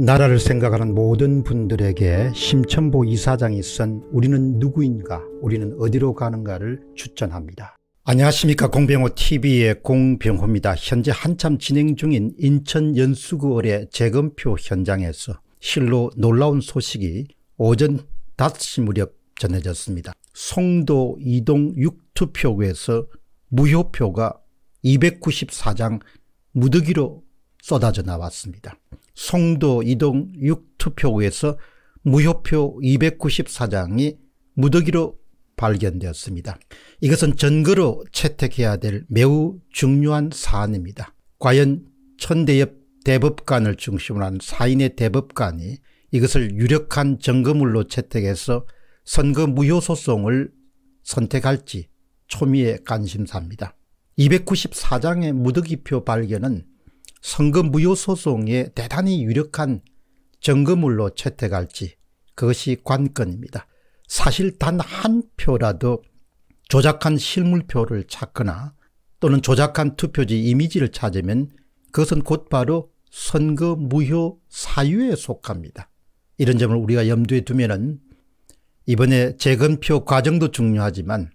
나라를 생각하는 모든 분들에게 심천보 이사장이 쓴 우리는 누구인가 우리는 어디로 가는가를 추천합니다. 안녕하십니까 공병호TV의 공병호입니다. 현재 한참 진행 중인 인천 연수구 의 재검표 현장에서 실로 놀라운 소식이 오전 5시 무렵 전해졌습니다. 송도 이동 6투표구에서 무효표가 294장 무더기로 쏟아져 나왔습니다. 송도 이동 6투표구에서 무효표 294장이 무더기로 발견되었습니다. 이것은 전거로 채택해야 될 매우 중요한 사안입니다. 과연 천대엽 대법관을 중심으로 한 사인의 대법관이 이것을 유력한 증거물로 채택해서 선거 무효소송을 선택할지 초미의 관심사입니다. 294장의 무더기표 발견은 선거 무효 소송에 대단히 유력한 증거물로 채택할지 그것이 관건입니다. 사실 단 한 표라도 조작한 실물표를 찾거나 또는 조작한 투표지 이미지를 찾으면 그것은 곧바로 선거 무효 사유에 속합니다. 이런 점을 우리가 염두에 두면 은 이번에 재검표 과정도 중요하지만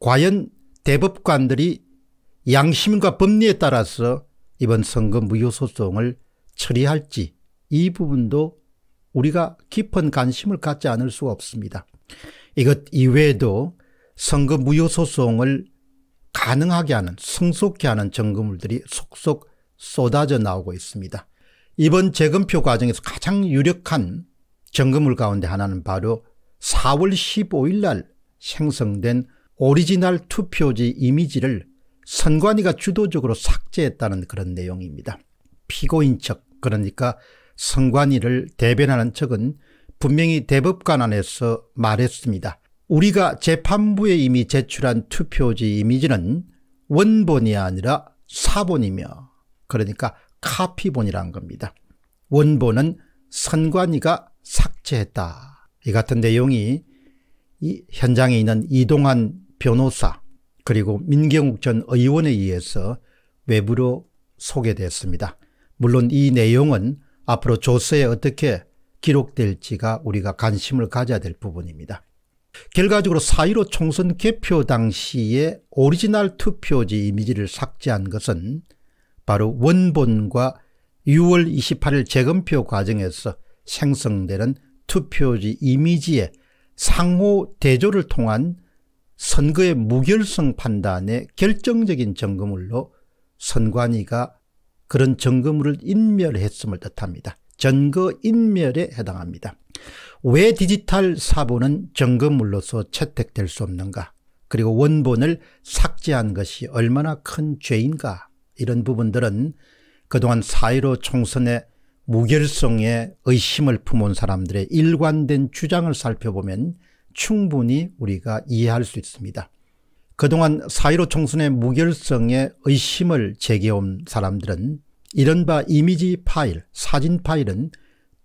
과연 대법관들이 양심과 법리에 따라서 이번 선거 무효소송을 처리할지 이 부분도 우리가 깊은 관심을 갖지 않을 수 없습니다. 이것 이외에도 선거 무효소송을 가능하게 하는 성숙케 하는 정금물들이 속속 쏟아져 나오고 있습니다. 이번 재검표 과정에서 가장 유력한 정금물 가운데 하나는 바로 4월 15일 날 생성된 오리지널 투표지 이미지를 선관위가 주도적으로 삭제했다는 그런 내용입니다. 피고인 측 그러니까 선관위를 대변하는 측은 분명히 대법관 안에서 말했습니다. 우리가 재판부에 이미 제출한 투표지 이미지는 원본이 아니라 사본이며 그러니까 카피본이란 겁니다. 원본은 선관위가 삭제했다. 이 같은 내용이 현장에 있는 이동환 변호사 그리고 민경욱 전 의원에 의해서 외부로 소개됐습니다. 물론 이 내용은 앞으로 조서에 어떻게 기록될지가 우리가 관심을 가져야 될 부분입니다. 결과적으로 4.15 총선 개표 당시에 오리지널 투표지 이미지를 삭제한 것은 바로 원본과 6월 28일 재검표 과정에서 생성되는 투표지 이미지의 상호 대조를 통한 선거의 무결성 판단의 결정적인 점검물로 선관위가 그런 점검물을 인멸했음을 뜻합니다. 전거 인멸에 해당합니다. 왜 디지털 사본은 점검물로서 채택될 수 없는가 그리고 원본을 삭제한 것이 얼마나 큰 죄인가 이런 부분들은 그동안 사이로 총선의 무결성에 의심을 품은 사람들의 일관된 주장을 살펴보면 충분히 우리가 이해할 수 있습니다. 그동안 사1 5 총선의 무결성에 의심을 제기해온 사람들은 이른바 이미지 파일, 사진 파일은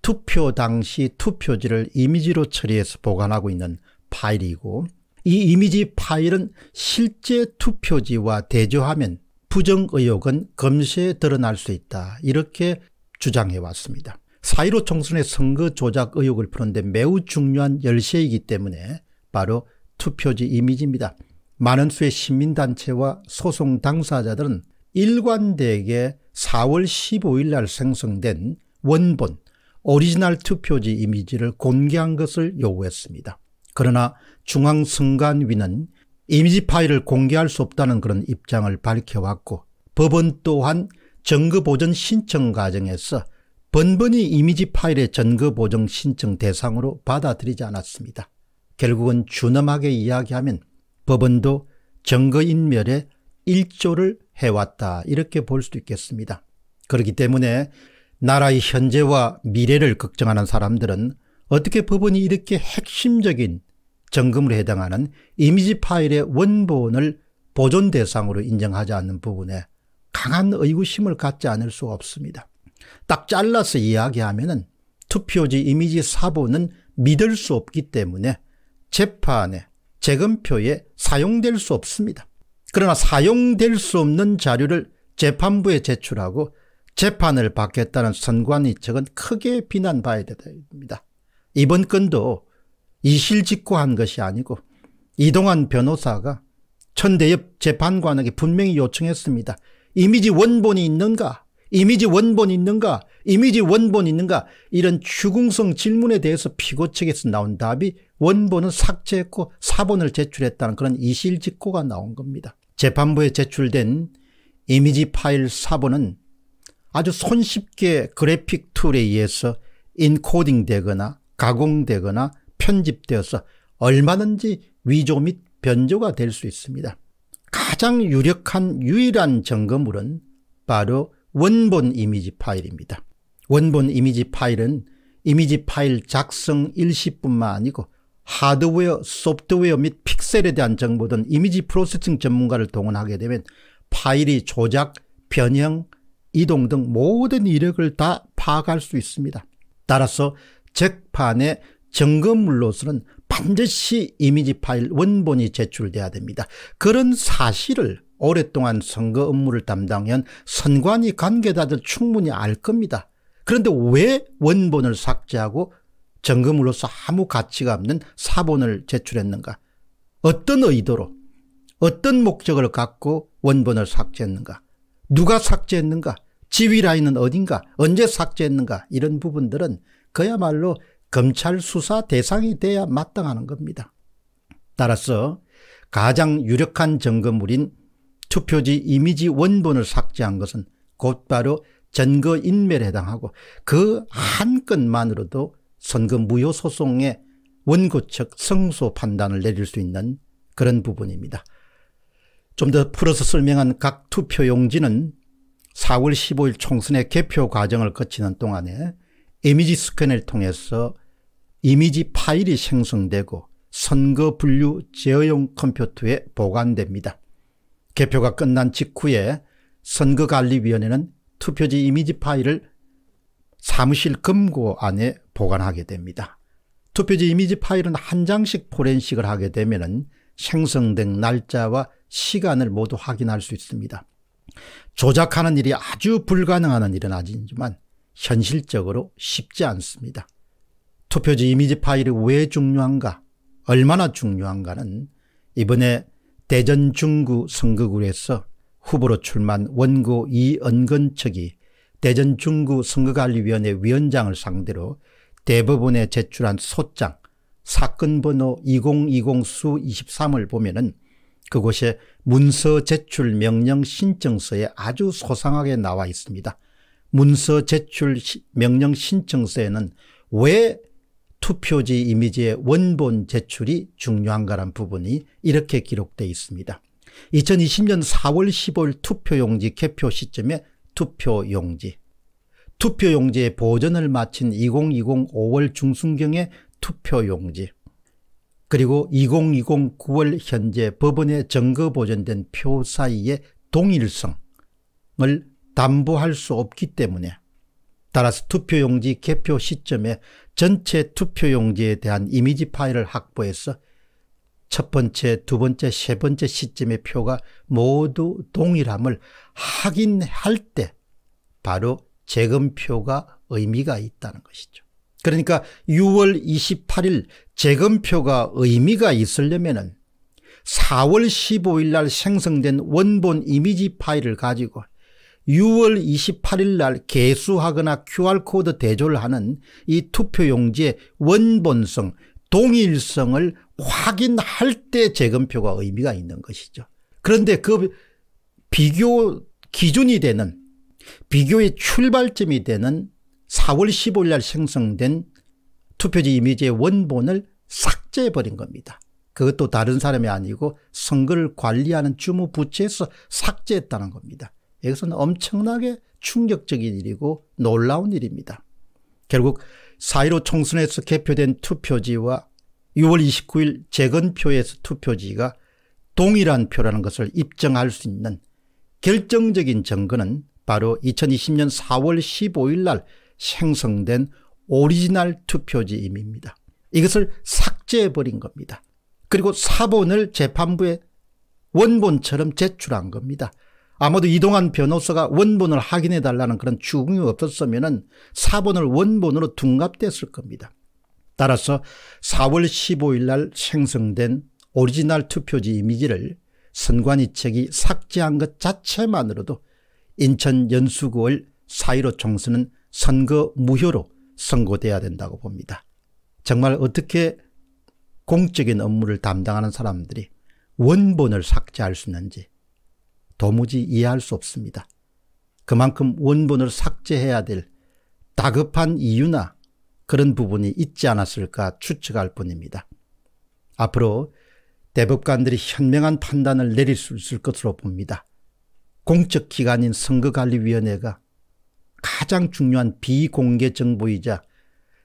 투표 당시 투표지를 이미지로 처리해서 보관하고 있는 파일이고 이 이미지 파일은 실제 투표지와 대조하면 부정 의혹은 검시에 드러날 수 있다 이렇게 주장해 왔습니다. 4.15 총선의 선거 조작 의혹을 푸는데 매우 중요한 열쇠이기 때문에 바로 투표지 이미지입니다. 많은 수의 시민단체와 소송 당사자들은 일관되게 4월 15일 날 생성된 원본, 오리지널 투표지 이미지를 공개한 것을 요구했습니다. 그러나 중앙선관위는 이미지 파일을 공개할 수 없다는 그런 입장을 밝혀왔고 법원 또한 정거보전 신청 과정에서 번번이 이미지 파일의 전거 보정 신청 대상으로 받아들이지 않았습니다. 결국은 준엄하게 이야기하면 법원도 증거인멸에 일조를 해왔다 이렇게 볼 수도 있겠습니다. 그렇기 때문에 나라의 현재와 미래를 걱정하는 사람들은 어떻게 법원이 이렇게 핵심적인 점검으로 해당하는 이미지 파일의 원본을 보존 대상으로 인정하지 않는 부분에 강한 의구심을 갖지 않을 수 없습니다. 딱 잘라서 이야기하면 투표지 이미지 사본은 믿을 수 없기 때문에 재판에 재검표에 사용될 수 없습니다. 그러나 사용될 수 없는 자료를 재판부에 제출하고 재판을 받겠다는 선관위 측은 크게 비난받아야 됩니다. 이번 건도 이실직고한 것이 아니고 이동한 변호사가 천대엽 재판관에게 분명히 요청했습니다. 이미지 원본이 있는가 이미지 원본 있는가? 이미지 원본 있는가? 이런 추궁성 질문에 대해서 피고 측에서 나온 답이 원본은 삭제했고 사본을 제출했다는 그런 이실직고가 나온 겁니다. 재판부에 제출된 이미지 파일 사본은 아주 손쉽게 그래픽 툴에 의해서 인코딩되거나 가공되거나 편집되어서 얼마든지 위조 및 변조가 될 수 있습니다. 가장 유력한 유일한 점검물은 바로 원본 이미지 파일입니다. 원본 이미지 파일은 이미지 파일 작성 일시뿐만 아니고 하드웨어, 소프트웨어 및 픽셀에 대한 정보 등 이미지 프로세싱 전문가를 동원하게 되면 파일이 조작, 변형, 이동 등 모든 이력을 다 파악할 수 있습니다. 따라서 재판의 증거물로서는 반드시 이미지 파일 원본이 제출돼야 됩니다. 그런 사실을 오랫동안 선거 업무를 담당한 선관위 관계자들 충분히 알 겁니다. 그런데 왜 원본을 삭제하고 정금으로서 아무 가치가 없는 사본을 제출했는가? 어떤 의도로, 어떤 목적을 갖고 원본을 삭제했는가? 누가 삭제했는가? 지휘 라인은 어딘가? 언제 삭제했는가? 이런 부분들은 그야말로 검찰 수사 대상이 돼야 마땅하는 겁니다. 따라서 가장 유력한 점검물인 투표지 이미지 원본을 삭제한 것은 곧바로 전거인멸에 해당하고 그한 건만으로도 선거 무효 소송의 원고 측승소 판단을 내릴 수 있는 그런 부분입니다. 좀 더 풀어서 설명한 각 투표 용지는 4월 15일 총선의 개표 과정을 거치는 동안에 이미지 스캔을 통해서 이미지 파일이 생성되고 선거 분류 제어용 컴퓨터에 보관됩니다. 개표가 끝난 직후에 선거관리위원회는 투표지 이미지 파일을 사무실 금고 안에 보관하게 됩니다. 투표지 이미지 파일은 한 장씩 포렌식을 하게 되면 생성된 날짜와 시간을 모두 확인할 수 있습니다. 조작하는 일이 아주 불가능한 일은 아니지만 현실적으로 쉽지 않습니다. 투표지 이미지 파일이 왜 중요한가 얼마나 중요한가는 이번에 대전 중구 선거구에서 후보로 출마한 원고 이은근측이 대전 중구 선거관리위원회 위원장을 상대로 대법원에 제출한 소장 사건 번호 2020 수 23을 보면 은 그곳에 문서 제출 명령 신청서에 아주 소상하게 나와 있습니다. 문서 제출 명령 신청서에는 왜 투표지 이미지의 원본 제출이 중요한 가란 부분이 이렇게 기록되어 있습니다. 2020년 4월 15일 투표용지 개표 시점에 투표용지. 투표용지의 보존을 마친 2020 5월 중순경에 투표용지. 그리고 2020 9월 현재 법원에 증거 보존된 표 사이의 동일성을 담보할 수 없기 때문에 따라서 투표용지 개표 시점에 전체 투표용지에 대한 이미지 파일을 확보해서 첫 번째, 두 번째, 세 번째 시점의 표가 모두 동일함을 확인할 때 바로 재검표가 의미가 있다는 것이죠. 그러니까 6월 28일 재검표가 의미가 있으려면 4월 15일 날 생성된 원본 이미지 파일을 가지고 6월 28일 날 개수하거나 QR코드 대조를 하는 이 투표용지의 원본성, 동일성을 확인할 때 재검표가 의미가 있는 것이죠. 그런데 그 비교 기준이 되는 비교의 출발점이 되는 4월 15일 날 생성된 투표지 이미지의 원본을 삭제해버린 겁니다. 그것도 다른 사람이 아니고 선거를 관리하는 주무부처에서 삭제했다는 겁니다. 이것은 엄청나게 충격적인 일이고 놀라운 일입니다. 결국 4.15 총선에서 개표된 투표지와 6월 29일 재건표에서 투표지가 동일한 표라는 것을 입증할 수 있는 결정적인 증거는 바로 2020년 4월 15일 날 생성된 오리지널 투표지임입니다. 이것을 삭제해버린 겁니다. 그리고 사본을 재판부에 원본처럼 제출한 겁니다. 아무도 이동한 변호사가 원본을 확인해 달라는 그런 추궁이 없었으면 사본을 원본으로 둔갑됐을 겁니다. 따라서 4월 15일 날 생성된 오리지널 투표지 이미지를 선관위 책이 삭제한 것 자체만으로도 인천 연수구월 4.15 총선은 선거 무효로 선고돼야 된다고 봅니다. 정말 어떻게 공적인 업무를 담당하는 사람들이 원본을 삭제할 수 있는지 도무지 이해할 수 없습니다. 그만큼 원본을 삭제해야 될 다급한 이유나 그런 부분이 있지 않았을까 추측할 뿐입니다. 앞으로 대법관들이 현명한 판단을 내릴 수 있을 것으로 봅니다. 공적 기관인 선거관리위원회가 가장 중요한 비공개 정보이자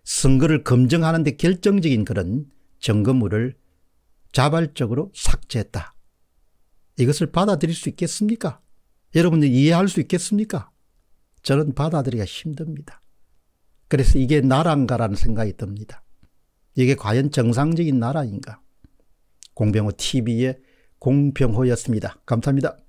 선거를 검증하는 데 결정적인 그런 점검물을 자발적으로 삭제했다. 이것을 받아들일 수 있겠습니까? 여러분들 이해할 수 있겠습니까? 저는 받아들이기가 힘듭니다. 그래서 이게 나라가라는 생각이 듭니다. 이게 과연 정상적인 나라인가? 공병호 TV의 공병호였습니다. 감사합니다.